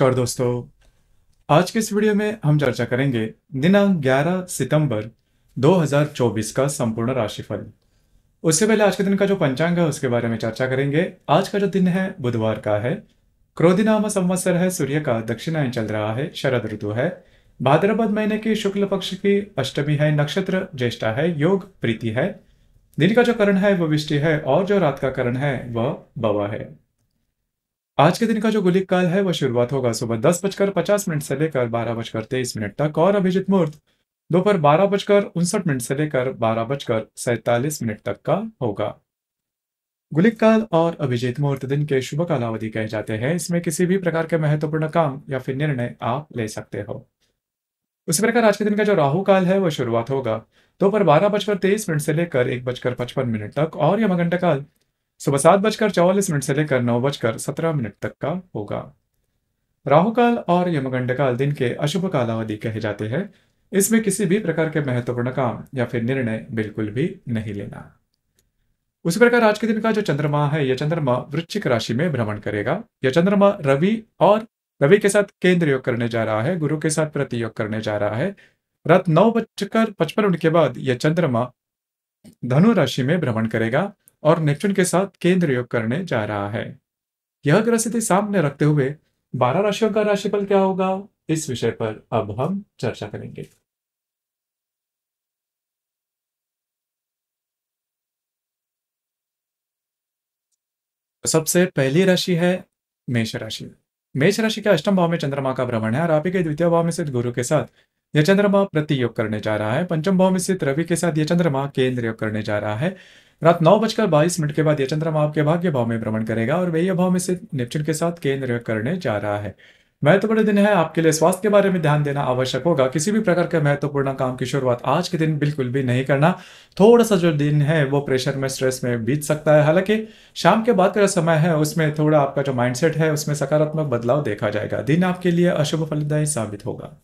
नमस्कार दोस्तों आज के इस वीडियो में हम चर्चा करेंगे दिनांक 11 सितंबर 2024 का संपूर्ण राशिफल उससे पहले आज के दिन का जो पंचांग है उसके बारे में चर्चा करेंगे आज का जो दिन है बुधवार का है क्रोधिनामा संवत्सर है सूर्य का दक्षिणायन चल रहा है शरद ऋतु है भाद्रपद महीने की शुक्ल पक्ष की अष्टमी है नक्षत्र ज्येष्ठा है योग प्रीति है दिन का जो करण है वह विष्टि है और जो रात का करण है वह बवा है आज के दिन का जो गुलिक काल है वह शुरुआत होगा सुबह दस बजकर पचास मिनट से लेकर बारह बजकर तेईस मिनट तक और अभिजीत मुहूर्त दोपहर बारह बजकर उनसठ मिनट से लेकर बारह बजकर सैतालीस मिनट तक का होगा गुलिक काल और अभिजीत मुहूर्त दिन के शुभ कालावधि कहे जाते हैं इसमें किसी भी प्रकार के महत्वपूर्ण काम या फिर निर्णय आप ले सकते हो उसी प्रकार आज के दिन का जो राहु काल है वह शुरुआत होगा दोपहर बारह बजकर तेईस मिनट से लेकर एक बजकर पचपन मिनट तक और यमगंड काल सुबह सात बजकर चौवालीस मिनट से लेकर नौ बजकर सत्रह मिनट तक का होगा राहु काल और यमगंड काल दिन के अशुभ कालावधि कहे जाते हैं इसमें किसी भी प्रकार के महत्वपूर्ण काम या फिर निर्णय बिल्कुल भी नहीं लेना उसी प्रकार आज के दिन का जो चंद्रमा है यह चंद्रमा वृश्चिक राशि में भ्रमण करेगा यह चंद्रमा रवि और रवि के साथ केंद्र योग करने जा रहा है गुरु के साथ प्रतियोग करने जा रहा है रात नौ बजकर पचपन मिनट के बाद यह चंद्रमा धनु राशि में भ्रमण करेगा और नेपच्यून के साथ केंद्र योग करने जा रहा है यह ग्रह स्थिति सामने रखते हुए बारह राशियों का राशिफल क्या होगा इस विषय पर अब हम चर्चा करेंगे सबसे पहली राशि है मेष राशि मेष राशि के अष्टम भाव में चंद्रमा का भ्रमण है और आप के द्वितीय भाव में स्थित गुरु के साथ यह चंद्रमा प्रति योग करने जा रहा है पंचम भाव में स्थित रवि के साथ यह चंद्रमा केंद्र योग करने जा रहा है रात नौ बजकर बाईस मिनट के बाद यह चंद्रमा आपके भाग्य भाव में भ्रमण करेगा और वही भाव में से नेपच्यून के साथ केंद्र करने जा रहा है महत्वपूर्ण दिन है आपके लिए स्वास्थ्य के बारे में ध्यान देना आवश्यक होगा किसी भी प्रकार के महत्वपूर्ण काम की शुरुआत आज के दिन बिल्कुल भी नहीं करना थोड़ा सा जो दिन है वो प्रेशर में स्ट्रेस में बीत सकता है हालांकि शाम के बाद का जो समय है उसमें थोड़ा आपका जो माइंडसेट है उसमें सकारात्मक बदलाव देखा जाएगा दिन आपके लिए अशुभ फलदायी साबित होगा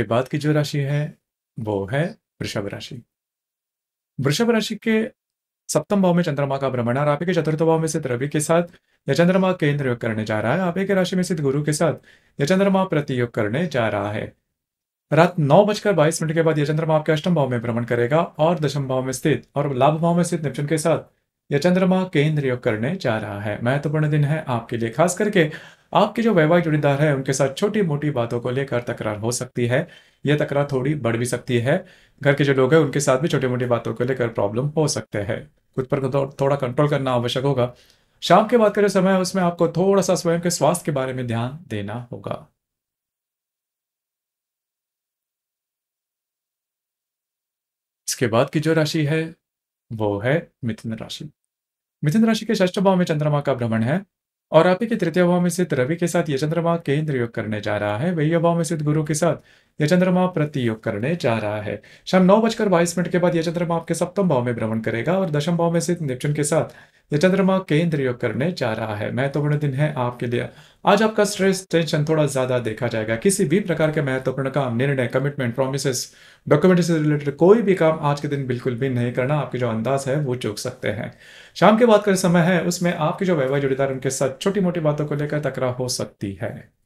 उसके बाद की जो राशि है वो है वृषभ राशि वृषभ राशि के सप्तम भाव में चंद्रमा का भ्रमण और आप के चतुर्थ भाव में स्थित रवि के साथ या चंद्रमा केंद्र योग करने जा रहा है आप के राशि में स्थित गुरु के साथ या चंद्रमा प्रतियोग करने जा रहा है रात नौ बजकर बाईस मिनट के बाद यह चंद्रमा आपके अष्टम भाव में भ्रमण करेगा और दशम भाव में स्थित और लाभ भाव में स्थित निपचुन के साथ या चंद्रमा केंद्र योग करने जा रहा है महत्वपूर्ण दिन है आपके लिए खास करके आपके जो वैवाहिक जोड़ीदार है उनके साथ छोटी मोटी बातों को लेकर तकरार हो सकती है यह तकरार थोड़ी बढ़ भी सकती है घर के जो लोग हैं उनके साथ भी छोटी मोटी बातों को लेकर प्रॉब्लम हो सकते हैं खुद पर थोड़ा कंट्रोल करना आवश्यक होगा शाम के बाद का जो समय है उसमें आपको थोड़ा सा स्वयं के स्वास्थ्य के बारे में ध्यान देना होगा इसके बाद की जो राशि है वो है मिथुन राशि मिथुन राशि के ष्ठ भाव में चंद्रमा का भ्रमण है और आप ही के तृतीय भाव में स्थित रवि के साथ यह चंद्रमा केंद्र योग करने जा रहा है वही भाव में स्थित गुरु के साथ यह चंद्रमा प्रति योग करने जा रहा है शाम नौ बजकर बाईस मिनट के बाद यह चंद्रमा आपके सप्तम भाव में भ्रमण करेगा और दशम भाव में स्थित निपचुन के साथ यह चंद्रमा केंद्र योग करने जा रहा है महत्वपूर्ण दिन है आपके लिए आज आपका स्ट्रेस टेंशन थोड़ा ज्यादा देखा जाएगा किसी भी प्रकार के महत्वपूर्ण काम निर्णय कमिटमेंट प्रोमिस डॉक्यूमेंट से रिलेटेड कोई भी काम आज के दिन बिल्कुल भी नहीं करना आपके जो अंदाज है वो चूक सकते हैं शाम के बात का समय है उसमें आपके जो वैवाह जुड़ेदार उनके साथ छोटी मोटी बातों को लेकर तकरा हो सकती है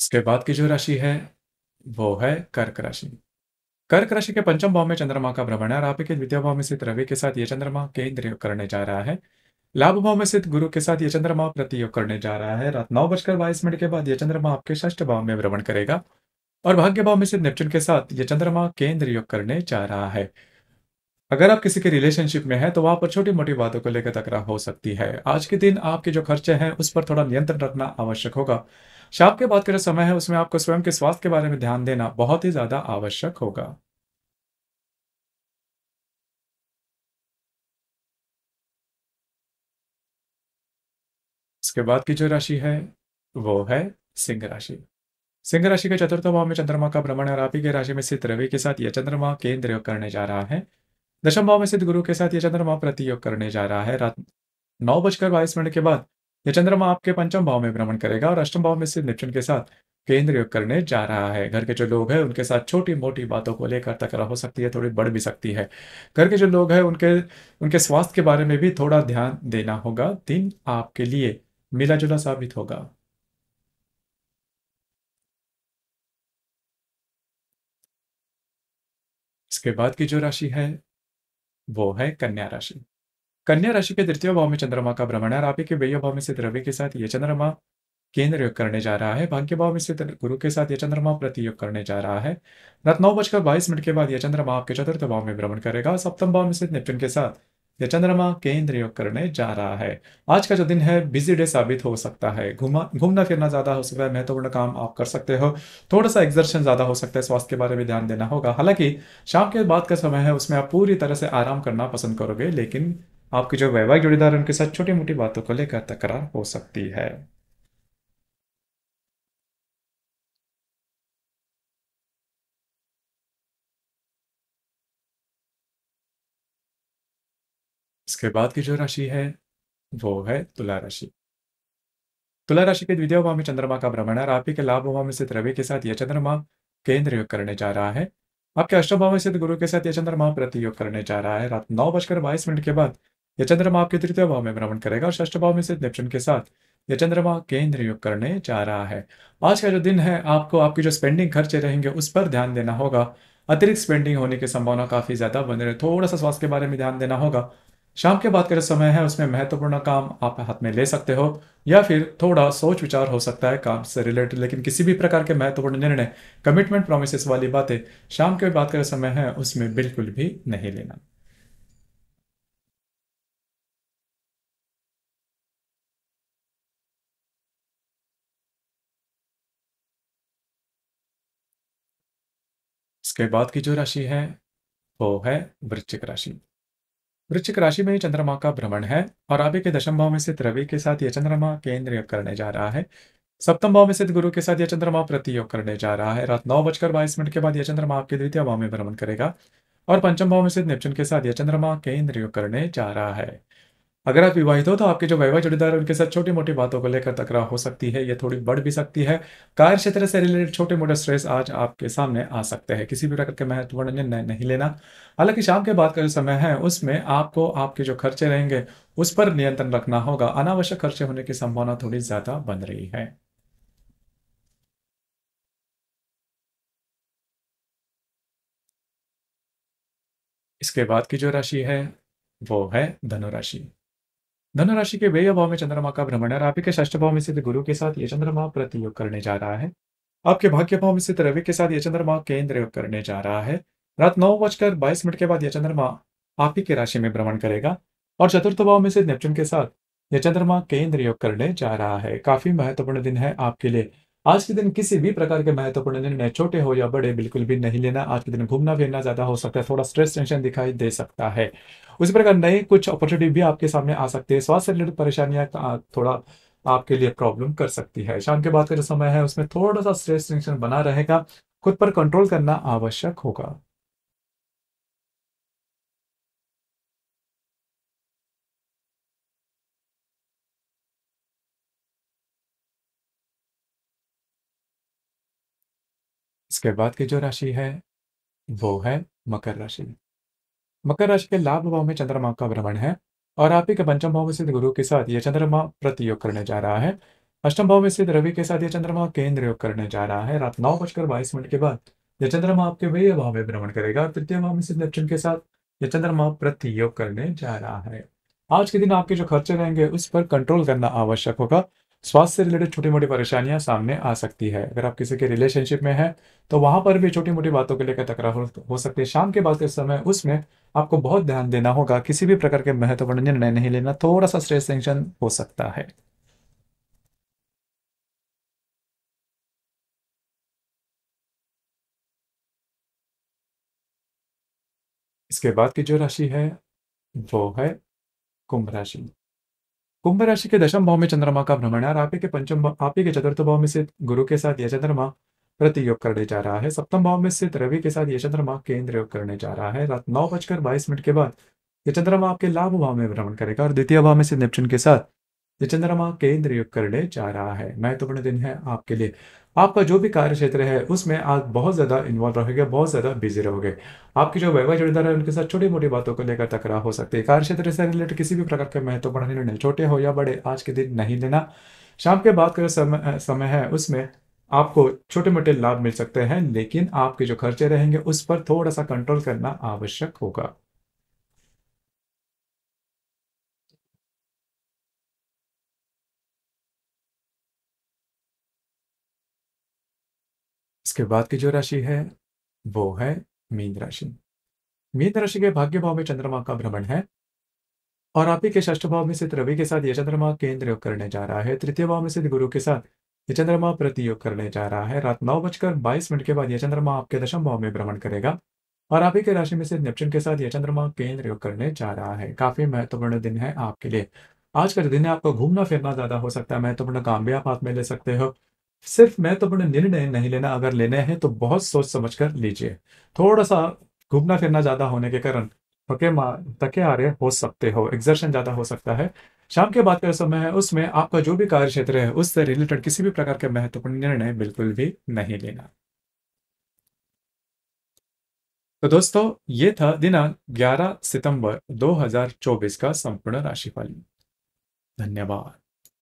इसके बाद की जो राशि है वो है कर्क राशि कर्क राशि के पंचम भाव में चंद्रमा का भ्रमण है और आपके द्वितीय भाव में स्थित रवि के साथ ये चंद्रमा केंद्र करने जा रहा है लाभ भाव में स्थित गुरु के साथ ये चंद्रमा प्रतियोग करने जा रहा है रात नौ बजकर बाईस मिनट के बाद यह चंद्रमा आपके ष्ठ भाव में भ्रमण करेगा और भाग्य भाव में स्थित नेपच्यून के साथ ये चंद्रमा केंद्र योग करने जा रहा है अगर आप किसी के रिलेशनशिप में हैं तो वहां पर छोटी मोटी बातों को लेकर तकरार हो सकती है आज के दिन आपके जो खर्चे हैं उस पर थोड़ा नियंत्रण रखना आवश्यक होगा शाप के बाद का जो समय है उसमें आपको स्वयं के स्वास्थ्य के बारे में ध्यान देना बहुत ही ज्यादा आवश्यक होगा इसके बाद की जो राशि है वो है सिंह राशि सिंह राशि के चतुर्थ भाव में चंद्रमा का भ्रमण और आप ही के राशि में स्थित रवि के साथ यह चंद्रमा केंद्र योग करने जा रहा है दशम भाव में स्थित गुरु के साथ यह चंद्रमा प्रतियोग करने जा रहा है रात नौ बजकर बाईस मिनट के बाद यह चंद्रमा आपके पंचम भाव में भ्रमण करेगा और अष्टम भाव में स्थित नेपचुन के साथ केंद्र योग करने जा रहा है घर के जो लोग हैं उनके साथ छोटी मोटी बातों को लेकर तकरा हो सकती है थोड़ी बढ़ भी सकती है घर के जो लोग हैं उनके उनके स्वास्थ्य के बारे में भी थोड़ा ध्यान देना होगा दिन आपके लिए मिला जुला साबित होगा इसके बाद की जो राशि है वो है कन्या राशि कन्या राशि के तृतीय भाव में चंद्रमा का भ्रमण है और आपके व्यय भाव में स्थित रवि के साथ ये चंद्रमा केंद्र योग करने जा रहा है भाग्य भाव में स्थित गुरु के साथ ये चंद्रमा प्रति योग करने जा रहा है रात नौ बजकर बाईस मिनट के बाद यह चंद्रमा आपके चतुर्थ भाव में भ्रमण करेगा सप्तम भाव में स्थित नेपच्यून के साथ यह चंद्रमा केंद्र योग करने जा रहा है आज का जो दिन है बिजी डे साबित हो सकता है घूमा घूमना फिरना ज्यादा हो सकता है महत्वपूर्ण काम आप कर सकते हो थोड़ा सा एक्सर्शन ज्यादा हो सकता है स्वास्थ्य के बारे में ध्यान देना होगा हालांकि शाम के बाद का समय है उसमें आप पूरी तरह से आराम करना पसंद करोगे लेकिन आपके जो वैवाहिक जोड़ीदार उनके साथ छोटी मोटी बातों को लेकर तकरार हो सकती है इसके बाद की जो राशि है वो है तुला राशि तुला राशि के द्वितीय भाव में चंद्रमा का भ्रमण है आपके लाभ भाव में स्थित रवि के साथ यह चंद्रमा केंद्र योग करने जा रहा है आपके भाव में स्थित गुरु के साथ यह चंद्रमा प्रति योग करने जा रहा है रात नौ बजकर बाईस मिनट के बाद यह चंद्रमा आपके तृतीय भाव में भ्रमण करेगा ष्ठ भाव में से नेपचुन के साथ यह चंद्रमा केंद्र योग करने जा रहा है आज का जो दिन है आपको आपकी जो स्पेंडिंग खर्चे रहेंगे उस पर ध्यान देना होगा अतिरिक्त स्पेंडिंग होने की संभावना काफ़ी ज़्यादा बन रही है थोड़ा सा स्वास्थ्य के बारे में ध्यान देना होगा शाम के बाद का जो समय है उसमें महत्वपूर्ण काम आप हाथ में ले सकते हो या फिर थोड़ा सोच विचार हो सकता है काम से रिलेटेड लेकिन किसी भी प्रकार के महत्वपूर्ण निर्णय कमिटमेंट प्रोमिस वाली बातें शाम के बाद का समय है उसमें बिल्कुल भी नहीं लेना उसके बाद की जो राशि है वो है वृश्चिक राशि वृश्चिक राशि में ही चंद्रमा का भ्रमण है और आगे के दशम भाव में स्थित रवि के साथ यह चंद्रमा केंद्र करने जा रहा है सप्तम भाव में स्थित गुरु के साथ यह चंद्रमा प्रतियोग करने जा रहा है रात नौ बजकर बाईस मिनट के बाद यह चंद्रमा आपके द्वितीय भाव में भ्रमण करेगा और पंचम भाव में स्थित नेपचुन के साथ यह चंद्रमा केंद्र योग करने जा रहा है अगर आप विवाहित हो तो आपके जो वैवाहिक जोड़ीदार उनके साथ छोटी मोटी बातों को लेकर तकरार हो सकती है या थोड़ी बढ़ भी सकती है कार्य क्षेत्र से रिलेटेड छोटे मोटे स्ट्रेस आज आपके सामने आ सकते हैं किसी भी प्रकार के महत्वपूर्ण निर्णय नहीं लेना हालांकि शाम के बाद का जो समय है उसमें आपको आपके जो खर्चे रहेंगे उस पर नियंत्रण रखना होगा अनावश्यक खर्चे होने की संभावना थोड़ी ज्यादा बन रही है इसके बाद की जो राशि है वो है धनुराशि धनु राशि के व्यय भाव में चंद्रमा का भ्रमण और आपके ष्ठ भाव में स्थित गुरु के साथ ये चंद्रमा प्रतियोग करने जा रहा है आपके भाग्य भाव में स्थित रवि के साथ ये चंद्रमा केंद्र योग करने जा रहा है रात नौ बजकर बाईस मिनट के बाद यह चंद्रमा आप ही के राशि में भ्रमण करेगा और चतुर्थ भाव में से नेपच्यून के साथ यह चंद्रमा केंद्र योग करने जा रहा है काफी महत्वपूर्ण दिन है आपके लिए आज के दिन किसी भी प्रकार के महत्वपूर्ण निर्णय छोटे हो या बड़े बिल्कुल भी नहीं लेना आज के दिन घूमना फिरना ज्यादा हो सकता है थोड़ा स्ट्रेस टेंशन दिखाई दे सकता है उसी प्रकार नए कुछ अपॉर्चुनिटी भी आपके सामने आ सकती है स्वास्थ्य रिलेटेड परेशानियां थोड़ा आपके लिए प्रॉब्लम कर सकती है शाम के बाद का जो समय है उसमें थोड़ा सा स्ट्रेस टेंशन बना रहेगा खुद पर कंट्रोल करना आवश्यक होगा इसके बाद की जो राशि है वो है मकर राशि मकर राशि के लाभ भाव में चंद्रमा का भ्रमण है और आप ही के पंचम भाव में सिद्ध गुरु के साथ यह चंद्रमा प्रतियोग करने जा रहा है अष्टम भाव में सिद्ध रवि के साथ यह चंद्रमा केंद्र योग करने जा रहा है रात नौ बजकर बाईस मिनट के बाद यह चंद्रमा आपके व्यय भाव में भ्रमण करेगा और तृतीय भाव में सिद्ध नेपच्यून के साथ यह चंद्रमा प्रतियोग करने जा रहा है आज के दिन आपके जो खर्चे रहेंगे उस पर कंट्रोल करना आवश्यक होगा स्वास्थ्य से रिलेटेड छोटी मोटी परेशानियां सामने आ सकती है अगर आप किसी के रिलेशनशिप में हैं तो वहां पर भी छोटी मोटी बातों को लेकर तकरार हो, हो सकती है शाम के बाद के समय उसमें आपको बहुत ध्यान देना होगा किसी भी प्रकार के महत्वपूर्ण निर्णय नहीं लेना थोड़ा सा स्ट्रेस टेंशन हो सकता है इसके बाद की जो राशि है वो है कुंभ राशि कुंभ राशि के दशम भाव में चंद्रमा का भ्रमण है और आपके पंचम आप के चतुर्थ भाव में स्थित गुरु के साथ यह चंद्रमा प्रतियोग करने जा रहा है सप्तम भाव में स्थित रवि के साथ यह चंद्रमा केंद्र योग करने जा रहा है रात नौ बजकर बाईस मिनट के बाद यह चंद्रमा आपके लाभ भाव में भ्रमण करेगा और द्वितीय भाव में स्थित नेपचुन के साथ ये चंद्रमा केंद्र योग करने जा रहा है महत्वपूर्ण दिन है आपके लिए आपका जो भी कार्य क्षेत्र है उसमें आप बहुत ज़्यादा इन्वॉल्व रहोगे बहुत ज़्यादा बिजी रहोगे आपकी जो वैवाहिक जोड़ीदार है उनके साथ छोटी मोटी बातों को लेकर तकरा हो सकती है कार्य क्षेत्र से रिलेटेड किसी भी प्रकार के महत्वपूर्ण निर्णय छोटे हो या बड़े आज के दिन नहीं लेना शाम के बाद का जो समय समय है उसमें आपको छोटे मोटे लाभ मिल सकते हैं लेकिन आपके जो खर्चे रहेंगे उस पर थोड़ा सा कंट्रोल करना आवश्यक होगा इसके बाद की जो राशि है वो है मीन राशि मीन राशि के भाग्य भाव में चंद्रमा का भ्रमण है और आप ही के ष्ठ भाव में स्थित रवि के साथ यह चंद्रमा केंद्र योग करने जा रहा है तृतीय भाव में स्थित गुरु के साथ यह चंद्रमा प्रतियोग करने जा रहा है रात नौ बजकर बाईस मिनट के बाद यह चंद्रमा आपके दशम भाव में भ्रमण करेगा और आप ही के राशि में से नेपच्यून के साथ यह चंद्रमा केंद्र योग करने जा रहा है काफी महत्वपूर्ण दिन है आपके लिए आज का दिन है आपको घूमना फिरना ज्यादा हो सकता है महत्वपूर्ण काम भी आप हाथ में ले सकते हो सिर्फ मैं तो अपने निर्णय नहीं लेना अगर लेने हैं तो बहुत सोच समझ कर लीजिए थोड़ा सा घूमना फिरना ज्यादा होने के कारण थके तके आ रहे हो सकते हो एग्जर्शन ज्यादा हो सकता है शाम के बाद का समय है उसमें आपका जो भी कार्य क्षेत्र है उससे रिलेटेड किसी भी प्रकार के महत्वपूर्ण निर्णय बिल्कुल भी नहीं लेना तो दोस्तों ये था दिनांक 11 सितंबर 2024 का संपूर्ण राशिफल धन्यवाद